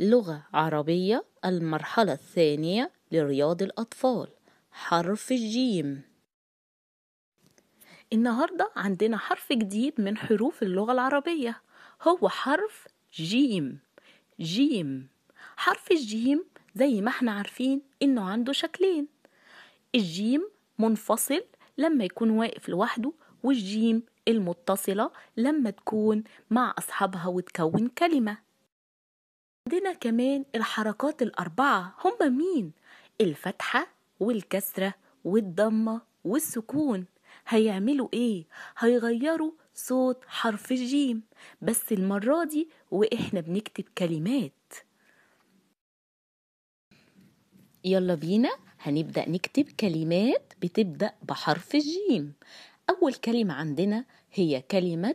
لغة عربية المرحلة الثانية لرياض الأطفال حرف الجيم النهاردة عندنا حرف جديد من حروف اللغة العربية هو حرف جيم جيم حرف الجيم زي ما احنا عارفين انه عنده شكلين الجيم منفصل لما يكون واقف لوحده والجيم المتصلة لما تكون مع أصحابها وتكون كلمة عندنا كمان الحركات الأربعة هم مين؟ الفتحة والكسرة والضمة والسكون هيعملوا ايه؟ هيغيروا صوت حرف الجيم بس المرة دي واحنا بنكتب كلمات يلا بينا هنبدأ نكتب كلمات بتبدأ بحرف الجيم أول كلمة عندنا هي كلمة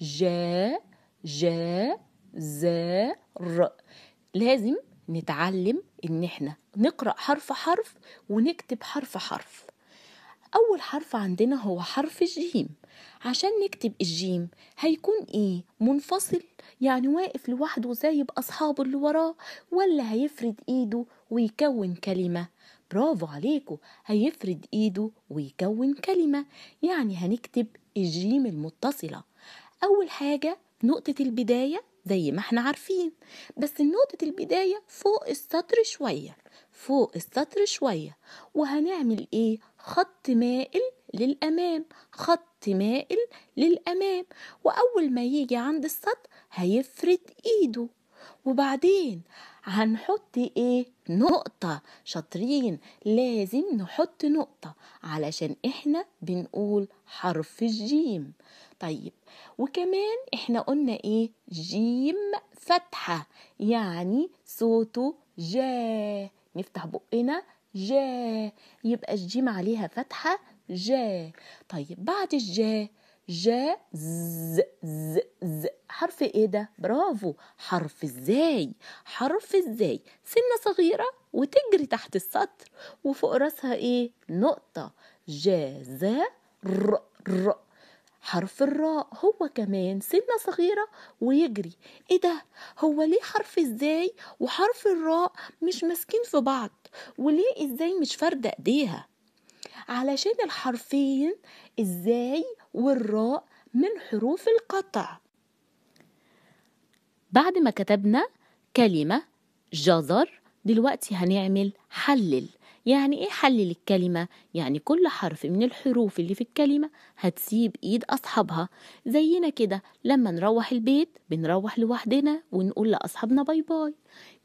جا جا زار لازم نتعلم ان احنا نقرا حرف حرف ونكتب حرف حرف اول حرف عندنا هو حرف الجيم عشان نكتب الجيم هيكون ايه منفصل يعني واقف لوحده زي باصحابه اللي وراه ولا هيفرد ايده ويكون كلمه برافو عليكم هيفرد ايده ويكون كلمه يعني هنكتب الجيم المتصله اول حاجه نقطه البدايه زي ما احنا عارفين بس نقطة البداية فوق السطر شوية فوق السطر شوية وهنعمل ايه خط مائل للأمام خط مائل للأمام وأول ما يجي عند السطر هيفرد ايده وبعدين هنحط ايه نقطة شاطرين لازم نحط نقطة علشان احنا بنقول حرف الجيم طيب وكمان احنا قلنا ايه جيم فتحة يعني صوته جا نفتح بقنا جا يبقى الجيم عليها فتحة جا طيب بعد الجا ج ز ز حرف ايه ده برافو حرف ازاي حرف ازاي سنه صغيره وتجري تحت السطر وفوق راسها ايه نقطه ز ر ر حرف الراء هو كمان سنة صغيرة ويجري ايه ده هو ليه حرف ازاي وحرف الراء مش ماسكين في بعض وليه ازاي مش فارده ايديها علشان الحرفين ازاي والراء من حروف القطع بعد ما كتبنا كلمة جزر دلوقتي هنعمل حلل يعني إيه حلل الكلمة؟ يعني كل حرف من الحروف اللي في الكلمة هتسيب إيد أصحابها زينا كده لما نروح البيت بنروح لوحدنا ونقول لأصحابنا باي باي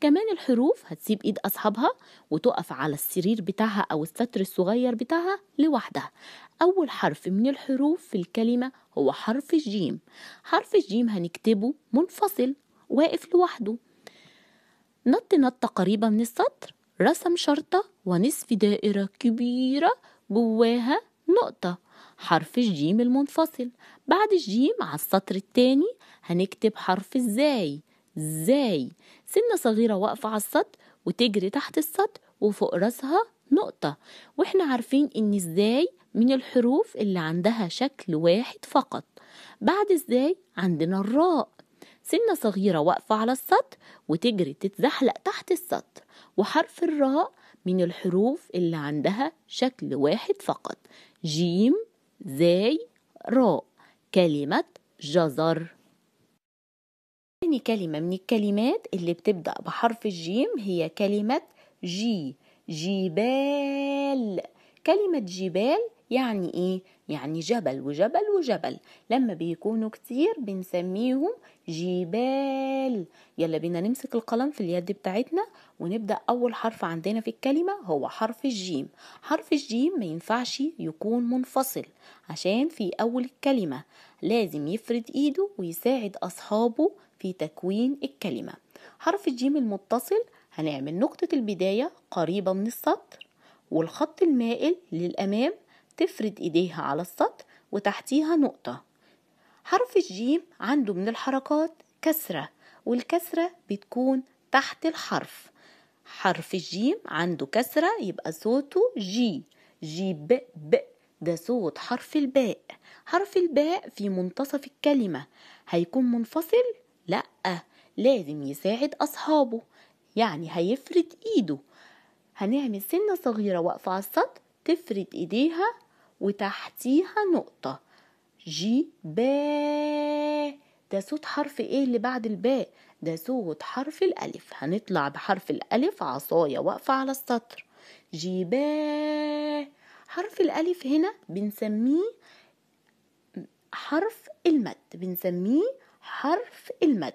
كمان الحروف هتسيب إيد أصحابها وتقف على السرير بتاعها أو الستر الصغير بتاعها لوحدها أول حرف من الحروف في الكلمة هو حرف الجيم حرف الجيم هنكتبه منفصل واقف لوحده نط نطة قريبة من السطر رسم شرطة ونصف دائرة كبيرة جواها نقطة حرف الجيم المنفصل بعد الجيم على السطر التاني هنكتب حرف ازاي ازاي سنة صغيرة واقفة على السطر وتجري تحت السطر وفوق راسها نقطة واحنا عارفين ان ازاي من الحروف اللي عندها شكل واحد فقط بعد ازاي عندنا الراء سنة صغيرة واقفة على السطر وتجري تتزحلق تحت السطر وحرف الراء من الحروف اللي عندها شكل واحد فقط جيم زاي راء كلمة جزر تاني كلمة من الكلمات اللي بتبدأ بحرف الجيم هي كلمة جي جبال كلمة جبال يعني إيه؟ يعني جبل وجبل وجبل لما بيكونوا كتير بنسميهم جبال يلا بينا نمسك القلم في اليد بتاعتنا ونبدأ أول حرف عندنا في الكلمة هو حرف الجيم حرف الجيم ما ينفعش يكون منفصل عشان في أول الكلمة لازم يفرد إيده ويساعد أصحابه في تكوين الكلمة حرف الجيم المتصل هنعمل نقطة البداية قريبة من السطر والخط المائل للأمام تفرد إيديها على السطح وتحتيها نقطة حرف الجيم عنده من الحركات كسرة والكسرة بتكون تحت الحرف حرف الجيم عنده كسرة يبقى صوته جي جي ب ب ده صوت حرف الباء حرف الباء في منتصف الكلمة هيكون منفصل؟ لأ لازم يساعد أصحابه يعني هيفرد إيده هنعمل سنة صغيرة واقفة على السطح تفرد إيديها وتحتيها نقطة جي با ده صوت حرف ايه اللي بعد الباء ده صوت حرف الألف هنطلع بحرف الألف عصاية واقفة على السطر جي با حرف الألف هنا بنسميه حرف المد بنسميه حرف المد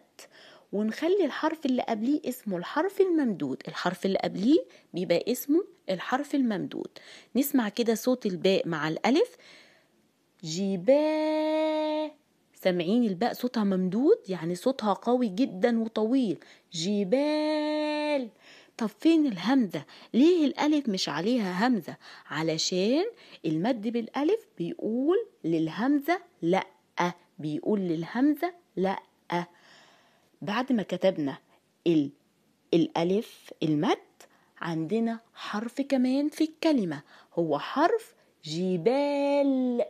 ونخلي الحرف اللي قبليه اسمه الحرف الممدود الحرف اللي قبليه بيبقى اسمه الحرف الممدود نسمع كده صوت الباء مع الألف جيباء سمعين الباء صوتها ممدود يعني صوتها قوي جدا وطويل جبال طب فين الهمزة؟ ليه الألف مش عليها همزة؟ علشان المد بالألف بيقول للهمزة لأ بيقول للهمزة لأ بعد ما كتبنا ال الألف المد عندنا حرف كمان في الكلمة هو حرف جبال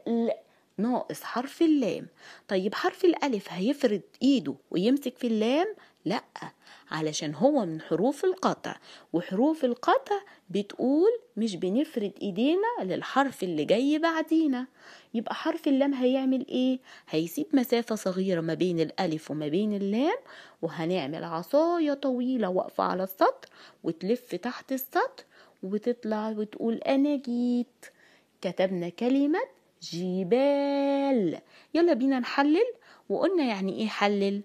ناقص حرف اللام طيب حرف الألف هيفرد إيده ويمسك في اللام لا علشان هو من حروف القطع وحروف القطع بتقول مش بنفرد ايدينا للحرف اللي جاي بعدينا يبقى حرف اللام هيعمل ايه هيسيب مسافة صغيرة ما بين الالف وما بين اللام وهنعمل عصاية طويلة واقفة على السطر وتلف تحت السطر وتطلع وتقول انا جيت كتبنا كلمة جبال يلا بينا نحلل وقلنا يعني ايه حلل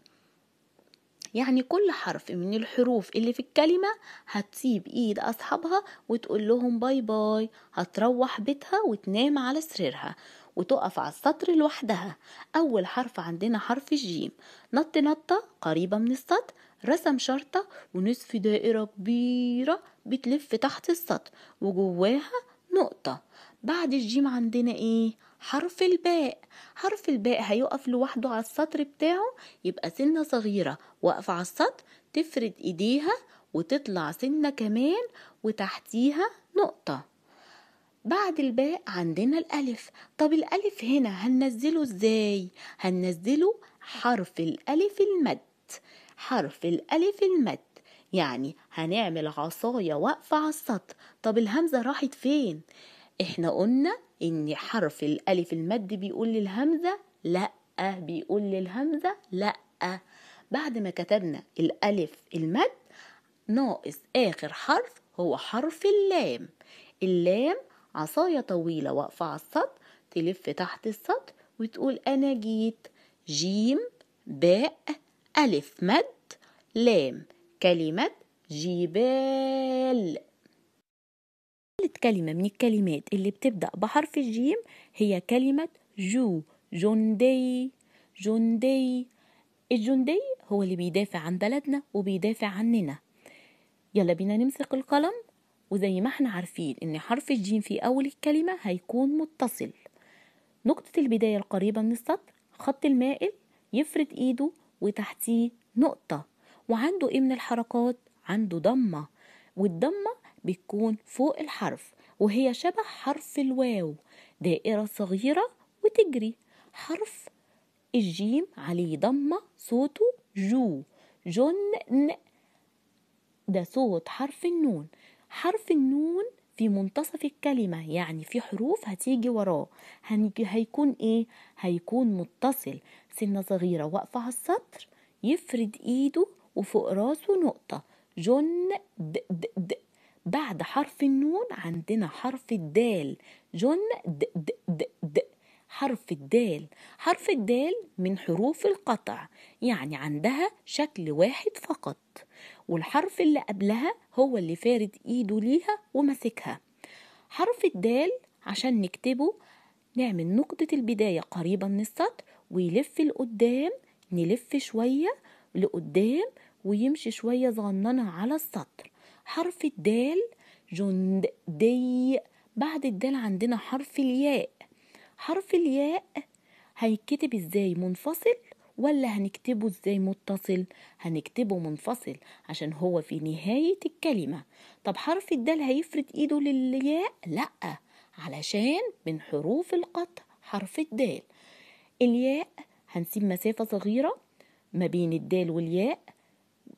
يعني كل حرف من الحروف اللي في الكلمة هتسيب ايد اصحابها وتقول لهم باي باي هتروح بيتها وتنام على سريرها وتقف على السطر لوحدها اول حرف عندنا حرف الجيم نط نطة قريبة من السطر رسم شرطة ونصف دائرة كبيرة بتلف تحت السطر وجواها نقطة بعد الجيم عندنا ايه حرف الباء حرف الباء هيقف لوحده على السطر بتاعه يبقى سنة صغيرة واقفة على السطر تفرد ايديها وتطلع سنة كمان وتحتيها نقطة بعد الباء عندنا الألف طب الألف هنا هننزله ازاي؟ هننزله حرف الألف المد حرف الألف المد يعني هنعمل عصاية واقفة على السطر طب الهمزة راحت فين؟ احنا قلنا ان حرف الالف المد بيقول للهمزه لا بيقول للهمزه لا بعد ما كتبنا الالف المد ناقص اخر حرف هو حرف اللام اللام عصاية طويلة واقفة على السطر تلف تحت السطر وتقول أنا جيت جيم باء ألف مد لام كلمة جبال ثالث كلمة من الكلمات اللي بتبدأ بحرف الجيم هي كلمة جو جندي جندي الجندي هو اللي بيدافع عن بلدنا وبيدافع عننا يلا بينا نمسك القلم وزي ما احنا عارفين ان حرف الجيم في اول الكلمة هيكون متصل نقطة البداية القريبة من السطر خط المائل يفرد ايده وتحتيه نقطة وعنده ايه من الحركات عنده ضمة والضمة بتكون فوق الحرف وهي شبه حرف الواو دائرة صغيرة وتجري حرف الجيم عليه ضمة صوته جو جن ن ده صوت حرف النون حرف النون في منتصف الكلمة يعني في حروف هتيجي وراه هيكون ايه؟ هيكون متصل سنة صغيرة واقفة على السطر يفرد ايده وفوق راسه نقطة جن د د د بعد حرف النون عندنا حرف الدال جن د د د د حرف الدال حرف الدال من حروف القطع يعني عندها شكل واحد فقط والحرف اللي قبلها هو اللي فارد ايده ليها وماسكها حرف الدال عشان نكتبه نعمل نقطة البداية قريبة من السطر ويلف لقدام نلف شوية لقدام ويمشي شوية صغننة على السطر حرف الدال جند دي بعد الدال عندنا حرف الياء حرف الياء هيتكتب ازاي منفصل ولا هنكتبه ازاي متصل هنكتبه منفصل عشان هو في نهاية الكلمة طب حرف الدال هيفرد ايده للياء لا علشان من حروف القطع حرف الدال الياء هنسيب مسافة صغيرة ما بين الدال والياء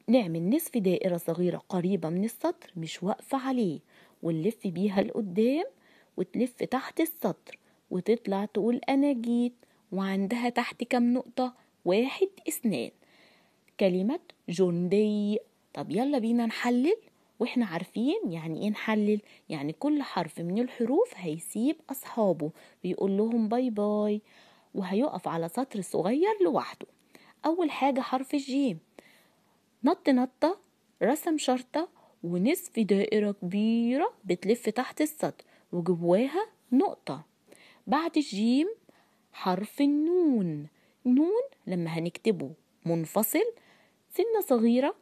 نعمل نصف دائرة صغيرة قريبة من السطر مش واقفة عليه ونلف بيها لقدام وتلف تحت السطر وتطلع تقول أنا جيت وعندها تحت كام نقطة واحد اثنان كلمة جندي طب يلا بينا نحلل واحنا عارفين يعني ايه نحلل يعني كل حرف من الحروف هيسيب اصحابه بيقول لهم باي باي وهيقف على سطر صغير لوحده اول حاجة حرف الجيم نط نطة رسم شرطة ونصف دائرة كبيرة بتلف تحت السطر وجواها نقطة بعد الجيم حرف النون نون لما هنكتبه منفصل سنة صغيرة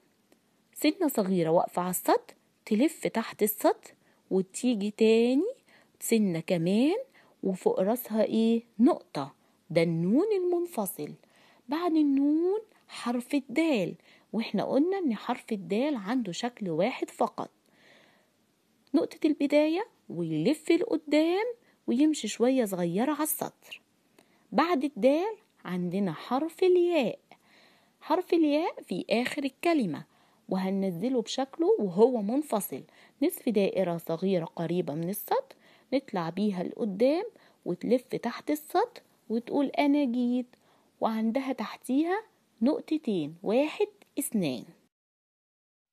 سنة صغيرة واقفة على السطر تلف تحت السطر وتيجي تاني سنة كمان وفوق راسها ايه نقطة ده النون المنفصل بعد النون حرف الدال واحنا قلنا ان حرف الدال عنده شكل واحد فقط نقطة البداية ويلف لقدام ويمشي شوية صغيرة على السطر بعد الدال عندنا حرف الياء حرف الياء في آخر الكلمة وهننزله بشكله وهو منفصل نصف دائرة صغيرة قريبة من السطر نطلع بيها لقدام وتلف تحت السطر وتقول أنا جيت وعندها تحتيها نقطتين واحد اثنان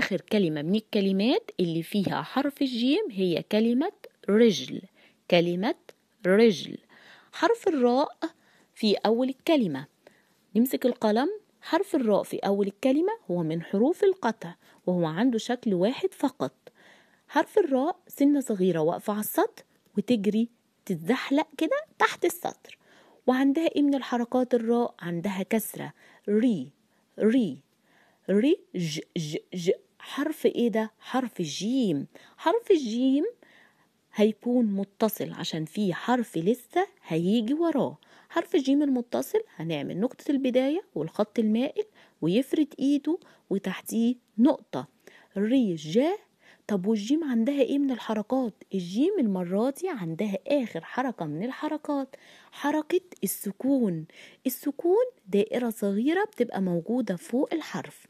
آخر كلمة من الكلمات اللي فيها حرف الجيم هي كلمة رجل كلمة رجل حرف الراء في أول الكلمة نمسك القلم حرف الراء في أول الكلمة هو من حروف القطع وهو عنده شكل واحد فقط حرف الراء سنة صغيرة واقفة على السطر وتجري تتزحلق كده تحت السطر وعندها ايه من الحركات الراء عندها كسرة ري ري ري ج ج حرف ايه ده حرف جيم حرف الجيم هيكون متصل عشان في حرف لسه هيجي وراه حرف الجيم المتصل هنعمل نقطة البداية والخط المائل ويفرد ايده وتحتيه نقطة جا طب والجيم عندها ايه من الحركات الجيم المرة دي عندها اخر حركة من الحركات حركة السكون السكون دائرة صغيرة بتبقى موجودة فوق الحرف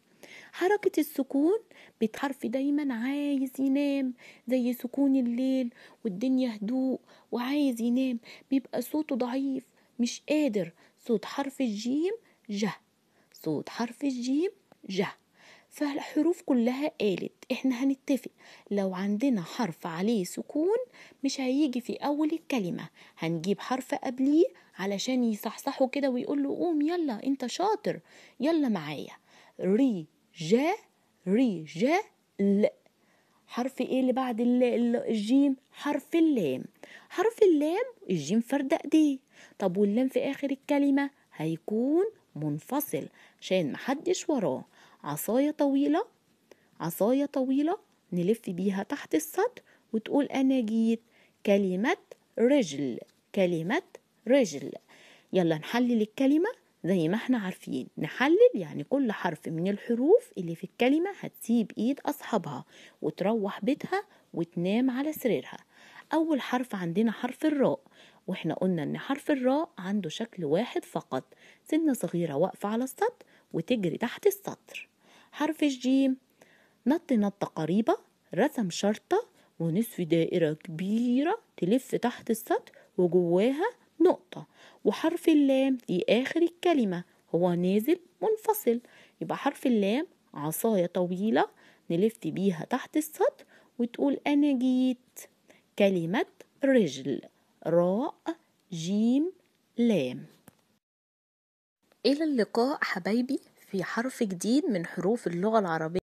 حركة السكون بتحرف دايما عايز ينام زي سكون الليل والدنيا هدوء وعايز ينام بيبقى صوته ضعيف مش قادر صوت حرف الجيم جه صوت حرف الجيم جه فالحروف كلها قالت احنا هنتفق لو عندنا حرف عليه سكون مش هيجي في اول الكلمة هنجيب حرف قبليه علشان يصحصحه كده ويقول له قوم يلا انت شاطر يلا معايا ري جا ري ل حرف ايه اللي بعد الجيم حرف اللام حرف اللام الجيم فرد دي طب واللام في اخر الكلمه هيكون منفصل عشان محدش وراه عصايه طويله عصايه طويله نلف بيها تحت السطر وتقول انا جيت كلمه رجل كلمه رجل يلا نحلل الكلمه زي ما احنا عارفين نحلل يعني كل حرف من الحروف اللي في الكلمة هتسيب ايد اصحابها وتروح بيتها وتنام على سريرها اول حرف عندنا حرف الراء واحنا قلنا ان حرف الراء عنده شكل واحد فقط سنة صغيرة واقفة على السطر وتجري تحت السطر حرف الجيم نط نطة قريبة رسم شرطة ونصف دائرة كبيرة تلف تحت السطر وجواها نقطة وحرف اللام في آخر الكلمة هو نازل منفصل يبقى حرف اللام عصاية طويلة نلف بيها تحت السطر وتقول أنا جيت كلمة رجل راء جيم لام إلى اللقاء حبايبي في حرف جديد من حروف اللغة العربية